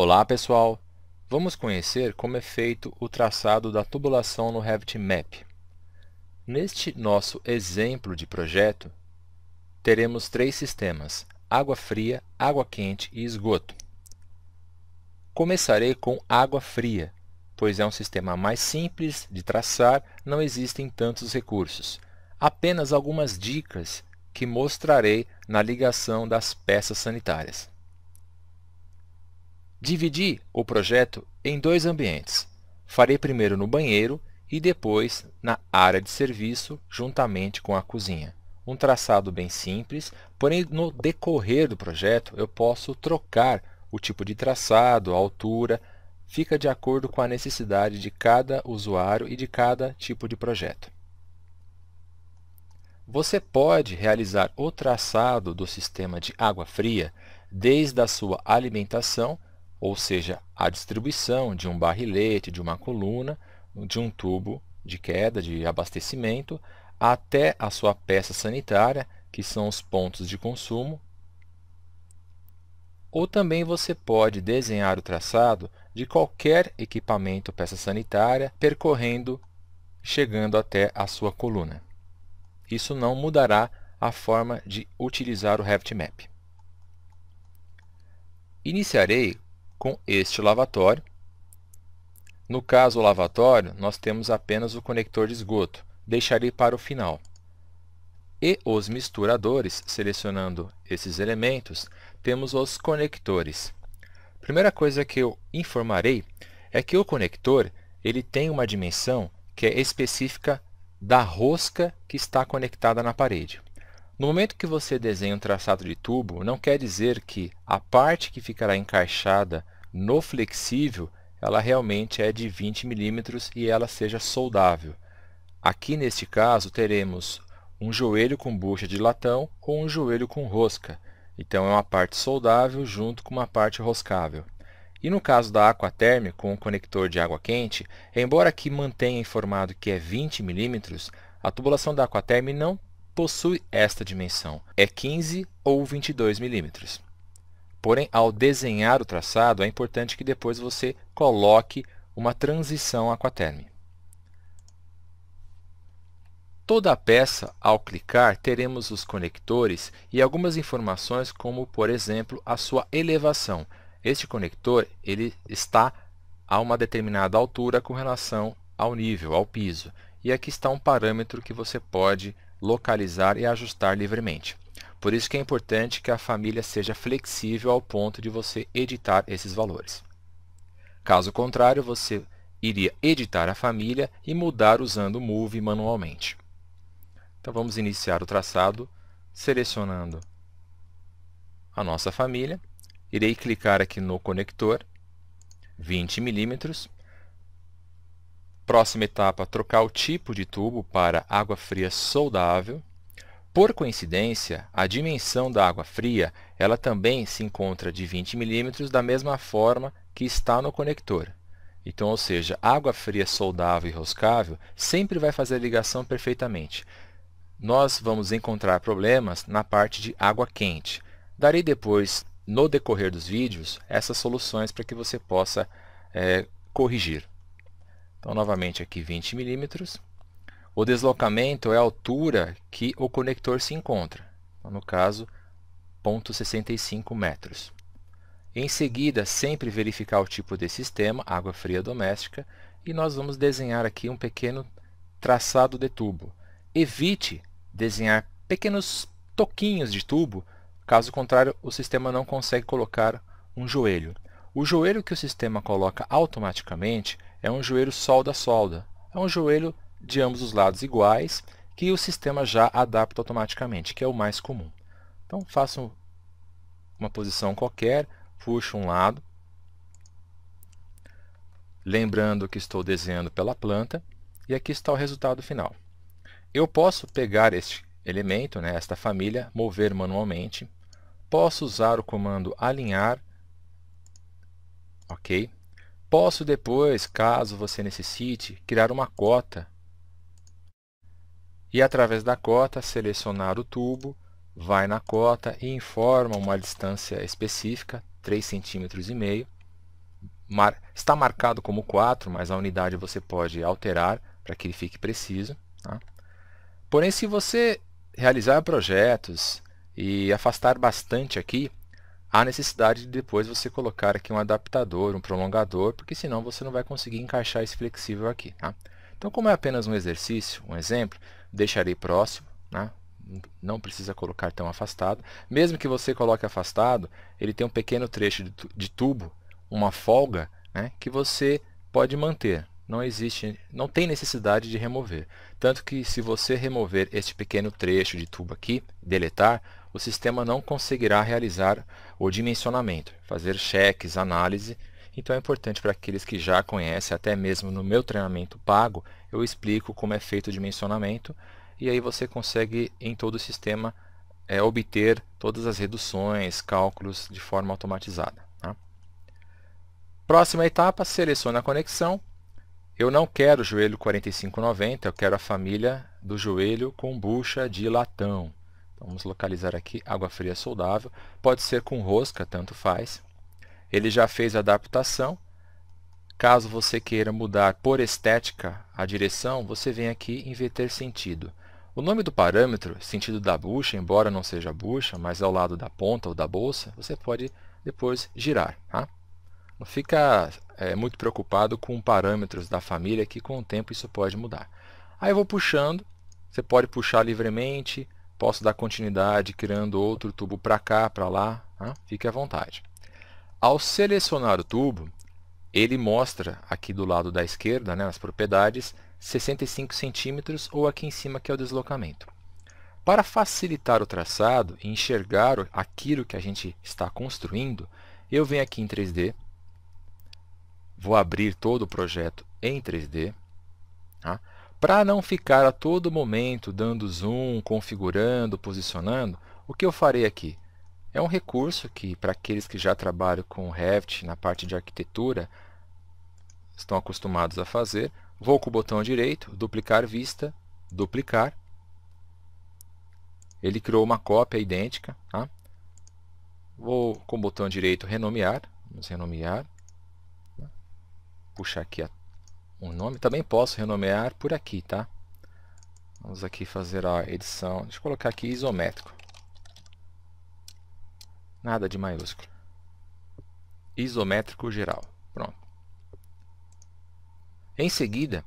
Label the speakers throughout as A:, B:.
A: Olá pessoal! Vamos conhecer como é feito o traçado da tubulação no Revit Map. Neste nosso exemplo de projeto, teremos três sistemas, água fria, água quente e esgoto. Começarei com água fria, pois é um sistema mais simples de traçar, não existem tantos recursos. Apenas algumas dicas que mostrarei na ligação das peças sanitárias. Dividi o projeto em dois ambientes. Farei primeiro no banheiro e depois na área de serviço, juntamente com a cozinha. Um traçado bem simples, porém no decorrer do projeto eu posso trocar o tipo de traçado, a altura, fica de acordo com a necessidade de cada usuário e de cada tipo de projeto. Você pode realizar o traçado do sistema de água fria desde a sua alimentação ou seja, a distribuição de um barrilete, de uma coluna, de um tubo de queda, de abastecimento, até a sua peça sanitária, que são os pontos de consumo. Ou também você pode desenhar o traçado de qualquer equipamento peça sanitária, percorrendo, chegando até a sua coluna. Isso não mudará a forma de utilizar o HabitatMap. Iniciarei com este lavatório. No caso lavatório, nós temos apenas o conector de esgoto, deixarei para o final. E os misturadores, selecionando esses elementos, temos os conectores. A primeira coisa que eu informarei é que o conector ele tem uma dimensão que é específica da rosca que está conectada na parede. No momento que você desenha um traçado de tubo, não quer dizer que a parte que ficará encaixada no flexível ela realmente é de 20 mm e ela seja soldável. Aqui, neste caso, teremos um joelho com bucha de latão ou um joelho com rosca. Então, é uma parte soldável junto com uma parte roscável. E no caso da Aquaterm com o um conector de água quente, embora aqui mantenha informado que é 20 mm, a tubulação da Aquaterm não possui esta dimensão, é 15 ou 22 milímetros. Porém, ao desenhar o traçado, é importante que depois você coloque uma transição aquaterme. Toda a peça, ao clicar, teremos os conectores e algumas informações como, por exemplo, a sua elevação. Este conector ele está a uma determinada altura com relação ao nível, ao piso. E aqui está um parâmetro que você pode localizar e ajustar livremente. Por isso que é importante que a família seja flexível ao ponto de você editar esses valores. Caso contrário, você iria editar a família e mudar usando o Move manualmente. Então, vamos iniciar o traçado selecionando a nossa família. Irei clicar aqui no conector 20 milímetros Próxima etapa, trocar o tipo de tubo para água fria soldável. Por coincidência, a dimensão da água fria ela também se encontra de 20 milímetros da mesma forma que está no conector. Então, ou seja, água fria soldável e roscável sempre vai fazer a ligação perfeitamente. Nós vamos encontrar problemas na parte de água quente. Darei depois, no decorrer dos vídeos, essas soluções para que você possa é, corrigir. Então, novamente aqui 20 milímetros. O deslocamento é a altura que o conector se encontra. Então, no caso, 0,65 metros. Em seguida, sempre verificar o tipo de sistema, água fria doméstica, e nós vamos desenhar aqui um pequeno traçado de tubo. Evite desenhar pequenos toquinhos de tubo, caso contrário, o sistema não consegue colocar um joelho. O joelho que o sistema coloca automaticamente é um joelho solda-solda. É um joelho de ambos os lados iguais que o sistema já adapta automaticamente, que é o mais comum. Então, faço uma posição qualquer, puxo um lado, lembrando que estou desenhando pela planta, e aqui está o resultado final. Eu posso pegar este elemento, né, esta família, mover manualmente, posso usar o comando alinhar, ok, Posso depois, caso você necessite, criar uma cota e, através da cota, selecionar o tubo, vai na cota e informa uma distância específica, 3,5 cm. Mar... Está marcado como 4, mas a unidade você pode alterar para que ele fique preciso. Tá? Porém, se você realizar projetos e afastar bastante aqui, há necessidade de depois você colocar aqui um adaptador, um prolongador, porque senão você não vai conseguir encaixar esse flexível aqui. Tá? Então, como é apenas um exercício, um exemplo, deixarei próximo, né? não precisa colocar tão afastado. Mesmo que você coloque afastado, ele tem um pequeno trecho de tubo, uma folga, né? que você pode manter. Não existe, não tem necessidade de remover. Tanto que se você remover este pequeno trecho de tubo aqui, deletar, o sistema não conseguirá realizar o dimensionamento, fazer cheques, análise. Então é importante para aqueles que já conhecem, até mesmo no meu treinamento pago, eu explico como é feito o dimensionamento e aí você consegue em todo o sistema é, obter todas as reduções, cálculos de forma automatizada. Tá? Próxima etapa, seleciona a conexão. Eu não quero o joelho 4590, eu quero a família do joelho com bucha de latão vamos localizar aqui água fria soldável. Pode ser com rosca, tanto faz. Ele já fez a adaptação. Caso você queira mudar por estética a direção, você vem aqui em inverter sentido. O nome do parâmetro, sentido da bucha, embora não seja bucha, mas ao lado da ponta ou da bolsa, você pode depois girar. Tá? Não fica é, muito preocupado com parâmetros da família, que com o tempo isso pode mudar. Aí eu vou puxando, você pode puxar livremente, Posso dar continuidade criando outro tubo para cá, para lá, né? fique à vontade. Ao selecionar o tubo, ele mostra aqui do lado da esquerda né, as propriedades 65 centímetros ou aqui em cima que é o deslocamento. Para facilitar o traçado e enxergar aquilo que a gente está construindo, eu venho aqui em 3D, vou abrir todo o projeto em 3D, tá? Para não ficar a todo momento dando zoom, configurando, posicionando, o que eu farei aqui? É um recurso que, para aqueles que já trabalham com Revit na parte de arquitetura, estão acostumados a fazer. Vou com o botão direito, duplicar vista, duplicar. Ele criou uma cópia idêntica. Tá? Vou com o botão direito renomear. Vamos renomear. Né? Puxar aqui a um nome. Também posso renomear por aqui, tá? Vamos aqui fazer a edição. Deixa eu colocar aqui isométrico. Nada de maiúsculo. Isométrico geral. Pronto. Em seguida,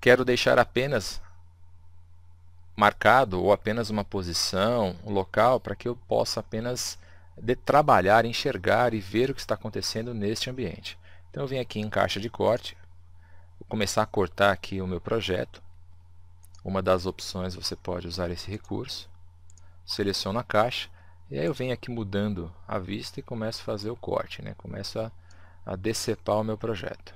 A: quero deixar apenas marcado ou apenas uma posição, um local, para que eu possa apenas de trabalhar, enxergar e ver o que está acontecendo neste ambiente. Então eu venho aqui em caixa de corte, Vou começar a cortar aqui o meu projeto. Uma das opções você pode usar esse recurso. Seleciono a caixa e aí eu venho aqui mudando a vista e começo a fazer o corte, né? Começo a, a decepar o meu projeto.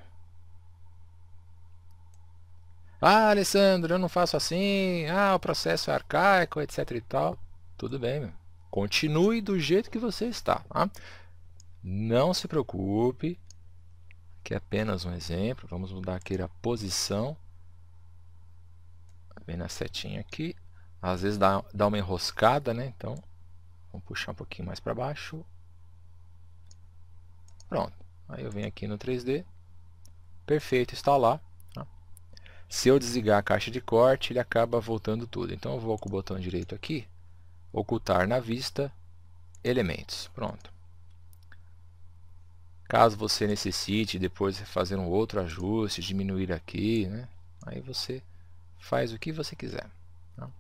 A: Ah, Alessandro, eu não faço assim. Ah, o processo é arcaico, etc e tal. Tudo bem, meu. Continue do jeito que você está. Tá? Não se preocupe, aqui é apenas um exemplo, vamos mudar aqui a posição, tá vem na setinha aqui, às vezes dá, dá uma enroscada, né? então vamos puxar um pouquinho mais para baixo, pronto, aí eu venho aqui no 3D, perfeito, está lá, tá? se eu desligar a caixa de corte, ele acaba voltando tudo. Então eu vou com o botão direito aqui, ocultar na vista, elementos. Pronto. Caso você necessite depois fazer um outro ajuste, diminuir aqui, né? aí você faz o que você quiser. Tá?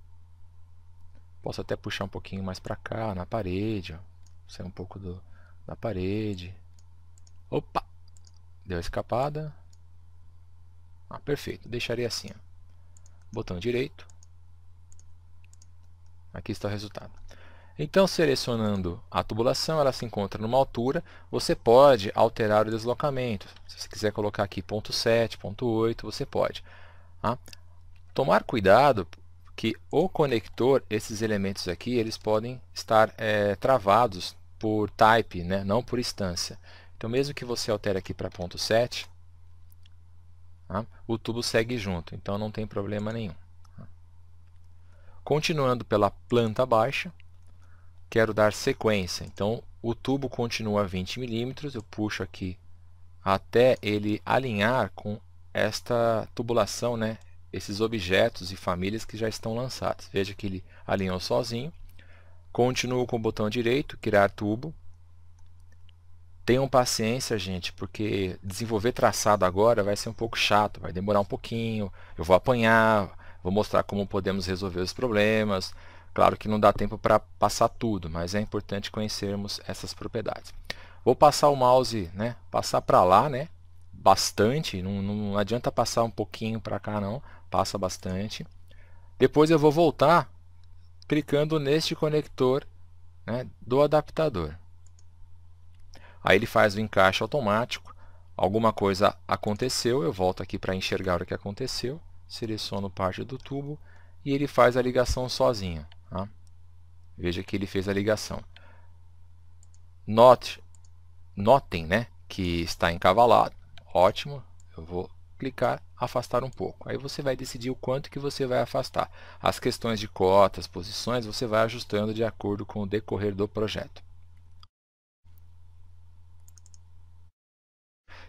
A: Posso até puxar um pouquinho mais para cá, na parede, ser sair um pouco do, da parede. Opa! Deu a escapada. Ah, perfeito, deixarei assim. Ó. Botão direito. Aqui está o resultado. Então, selecionando a tubulação, ela se encontra numa altura, você pode alterar o deslocamento. Se você quiser colocar aqui ponto 7, ponto 8, você pode. Tá? Tomar cuidado que o conector, esses elementos aqui, eles podem estar é, travados por type, né? não por instância. Então, mesmo que você altere aqui para ponto 7, tá? o tubo segue junto, então não tem problema nenhum. Tá? Continuando pela planta baixa, quero dar sequência. Então, o tubo continua a 20 milímetros, eu puxo aqui até ele alinhar com esta tubulação, né? esses objetos e famílias que já estão lançados. Veja que ele alinhou sozinho. Continuo com o botão direito, criar tubo. Tenham paciência, gente, porque desenvolver traçado agora vai ser um pouco chato, vai demorar um pouquinho, eu vou apanhar, vou mostrar como podemos resolver os problemas, Claro que não dá tempo para passar tudo, mas é importante conhecermos essas propriedades. Vou passar o mouse, né, passar para lá, né, bastante, não, não adianta passar um pouquinho para cá não, passa bastante. Depois eu vou voltar clicando neste conector né, do adaptador. Aí ele faz o encaixe automático, alguma coisa aconteceu, eu volto aqui para enxergar o que aconteceu, seleciono parte do tubo e ele faz a ligação sozinho. Tá? Veja que ele fez a ligação. notem né, que está encavalado. Ótimo, eu vou clicar afastar um pouco. Aí você vai decidir o quanto que você vai afastar. As questões de cotas, posições, você vai ajustando de acordo com o decorrer do projeto.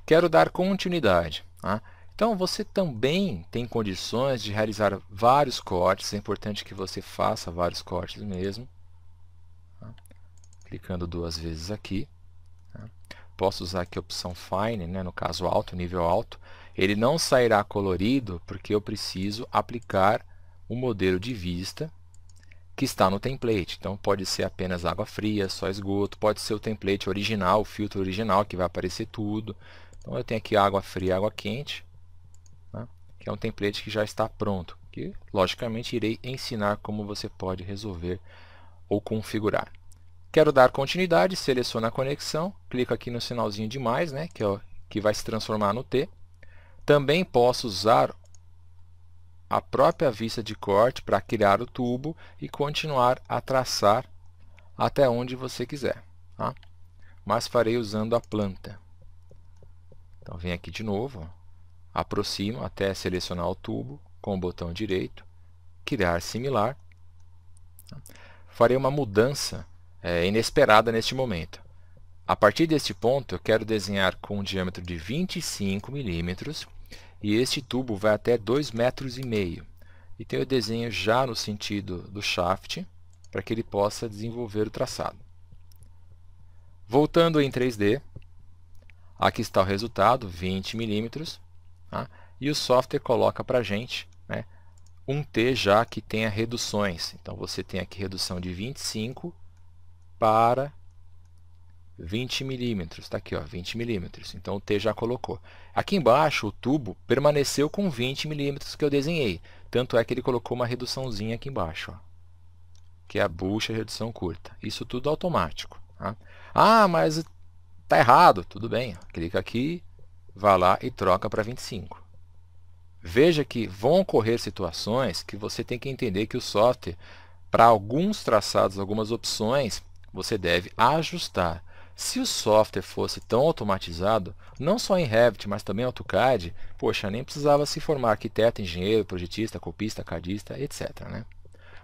A: Quero dar continuidade. Tá? Então, você também tem condições de realizar vários cortes. É importante que você faça vários cortes mesmo. Tá? Clicando duas vezes aqui. Tá? Posso usar aqui a opção Fine, né? no caso alto, nível alto. Ele não sairá colorido porque eu preciso aplicar o modelo de vista que está no template. Então, pode ser apenas água fria, só esgoto, pode ser o template original, o filtro original, que vai aparecer tudo. Então, eu tenho aqui água fria e água quente que é um template que já está pronto, que logicamente irei ensinar como você pode resolver ou configurar. Quero dar continuidade, seleciono a conexão, clico aqui no sinalzinho de mais, né, que, é o, que vai se transformar no T. Também posso usar a própria vista de corte para criar o tubo e continuar a traçar até onde você quiser. Tá? Mas farei usando a planta. Então, vem aqui de novo aproximo até selecionar o tubo com o botão direito, criar similar. Farei uma mudança é, inesperada neste momento. A partir deste ponto, eu quero desenhar com um diâmetro de 25 milímetros e este tubo vai até 2,5 metros. Então, eu desenho já no sentido do shaft para que ele possa desenvolver o traçado. Voltando em 3D, aqui está o resultado, 20 milímetros. Tá? E o software coloca para a gente né, um T já que tenha reduções. Então, você tem aqui redução de 25 para 20 milímetros. Está aqui, ó, 20 milímetros. Então, o T já colocou. Aqui embaixo, o tubo permaneceu com 20 milímetros que eu desenhei. Tanto é que ele colocou uma reduçãozinha aqui embaixo, ó, que é a bucha redução curta. Isso tudo automático. Tá? Ah, mas está errado. Tudo bem. Clica aqui, vá lá e troca para 25. Veja que vão ocorrer situações que você tem que entender que o software, para alguns traçados, algumas opções, você deve ajustar. Se o software fosse tão automatizado, não só em Revit, mas também AutoCAD, poxa, nem precisava se formar arquiteto, engenheiro, projetista, copista, cadista, etc. Né?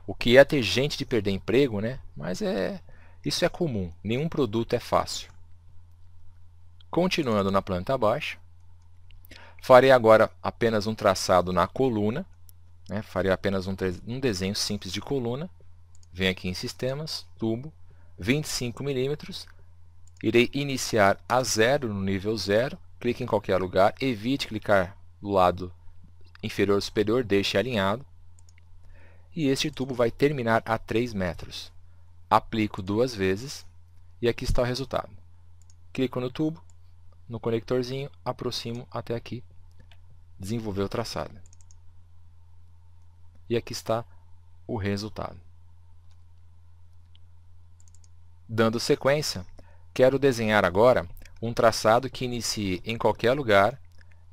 A: O que é ter gente de perder emprego, né? mas é, isso é comum, nenhum produto é fácil. Continuando na planta baixa, farei agora apenas um traçado na coluna, né? farei apenas um, um desenho simples de coluna, venho aqui em Sistemas, Tubo, 25 milímetros, irei iniciar a zero no nível zero, clique em qualquer lugar, evite clicar do lado inferior superior, deixe alinhado, e este tubo vai terminar a 3 metros. Aplico duas vezes, e aqui está o resultado. Clico no tubo, no conectorzinho, aproximo até aqui, desenvolver o traçado. E aqui está o resultado. Dando sequência, quero desenhar agora um traçado que inicie em qualquer lugar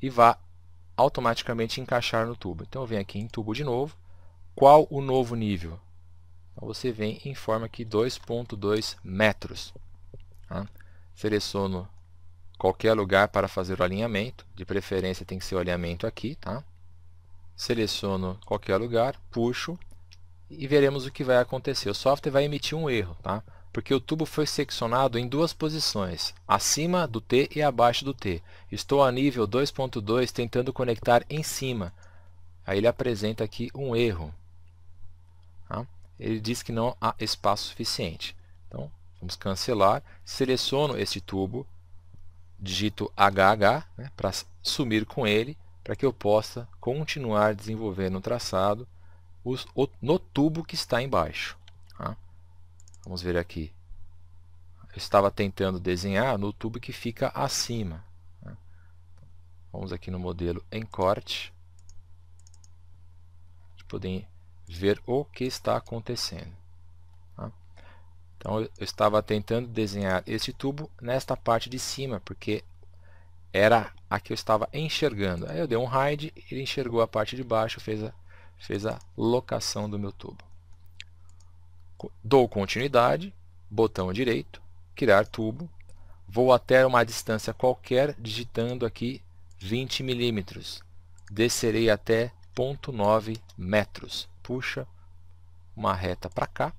A: e vá automaticamente encaixar no tubo. Então, eu venho aqui em tubo de novo. Qual o novo nível? Então, você vem e informa aqui 2.2 metros. Tá? Seleciono qualquer lugar para fazer o alinhamento, de preferência tem que ser o alinhamento aqui, tá? Seleciono qualquer lugar, puxo e veremos o que vai acontecer. O software vai emitir um erro, tá? Porque o tubo foi seccionado em duas posições, acima do T e abaixo do T. Estou a nível 2.2 tentando conectar em cima. Aí ele apresenta aqui um erro. Tá? Ele diz que não há espaço suficiente. Então, vamos cancelar. Seleciono este tubo, digito HH né, para sumir com ele, para que eu possa continuar desenvolvendo o traçado os, o, no tubo que está embaixo. Tá? Vamos ver aqui. Eu estava tentando desenhar no tubo que fica acima. Tá? Vamos aqui no modelo em corte. Podem ver o que está acontecendo. Então eu estava tentando desenhar este tubo nesta parte de cima, porque era a que eu estava enxergando. Aí eu dei um hide, ele enxergou a parte de baixo, fez a, fez a locação do meu tubo. Dou continuidade, botão direito, criar tubo. Vou até uma distância qualquer, digitando aqui 20 milímetros. Descerei até 0.9 metros. Puxa uma reta para cá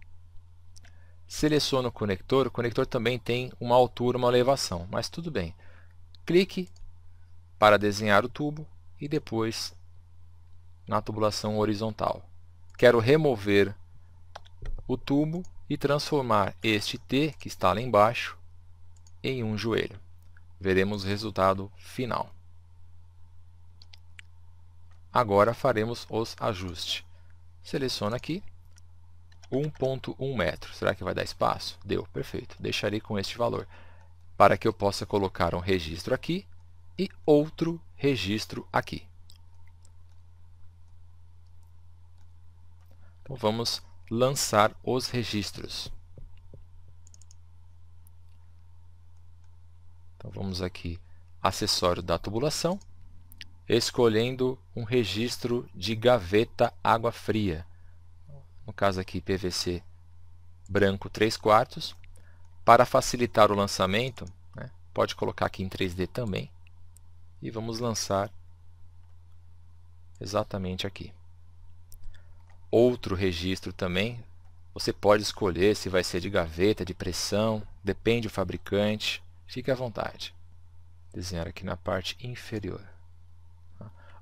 A: seleciono o conector, o conector também tem uma altura, uma elevação, mas tudo bem. Clique para desenhar o tubo e depois na tubulação horizontal. Quero remover o tubo e transformar este T, que está lá embaixo, em um joelho. Veremos o resultado final. Agora faremos os ajustes. Seleciono aqui 1.1 metro. Será que vai dar espaço? Deu, perfeito. Deixarei com este valor para que eu possa colocar um registro aqui e outro registro aqui. Então vamos lançar os registros. Então vamos aqui acessório da tubulação, escolhendo um registro de gaveta água fria no caso aqui PVC branco 3 quartos. Para facilitar o lançamento, né, pode colocar aqui em 3D também. E vamos lançar exatamente aqui. Outro registro também, você pode escolher se vai ser de gaveta, de pressão, depende do fabricante, fique à vontade. Desenhar aqui na parte inferior.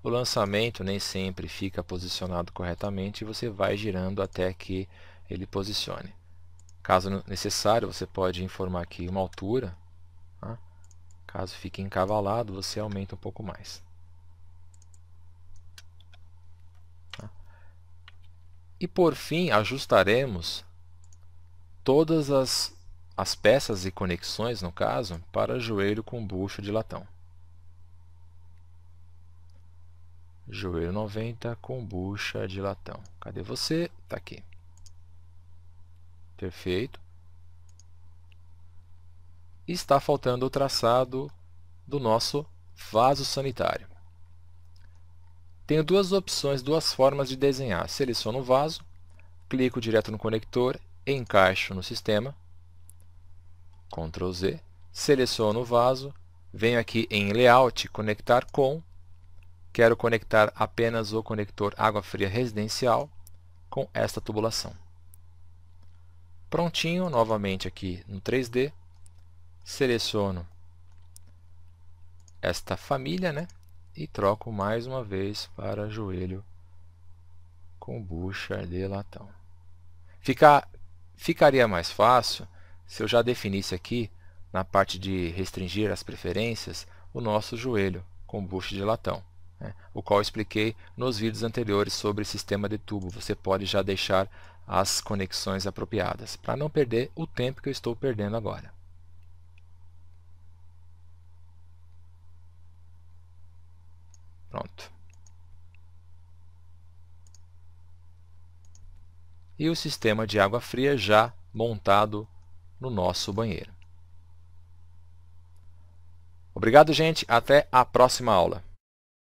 A: O lançamento nem sempre fica posicionado corretamente e você vai girando até que ele posicione. Caso necessário, você pode informar aqui uma altura. Tá? Caso fique encavalado, você aumenta um pouco mais. Tá? E por fim, ajustaremos todas as, as peças e conexões, no caso, para joelho com bucho de latão. Joelho 90, bucha de latão. Cadê você? Tá aqui. Perfeito. Está faltando o traçado do nosso vaso sanitário. Tenho duas opções, duas formas de desenhar. Seleciono o vaso, clico direto no conector, encaixo no sistema, Ctrl Z, seleciono o vaso, venho aqui em Layout, Conectar com, quero conectar apenas o conector água fria residencial com esta tubulação. Prontinho, novamente aqui no 3D, seleciono esta família né, e troco mais uma vez para joelho com bucha de latão. Fica, ficaria mais fácil se eu já definisse aqui, na parte de restringir as preferências, o nosso joelho com bucha de latão né, o qual expliquei nos vídeos anteriores sobre sistema de tubo. Você pode já deixar as conexões apropriadas, para não perder o tempo que eu estou perdendo agora. Pronto. E o sistema de água fria já montado no nosso banheiro. Obrigado, gente. Até a próxima aula.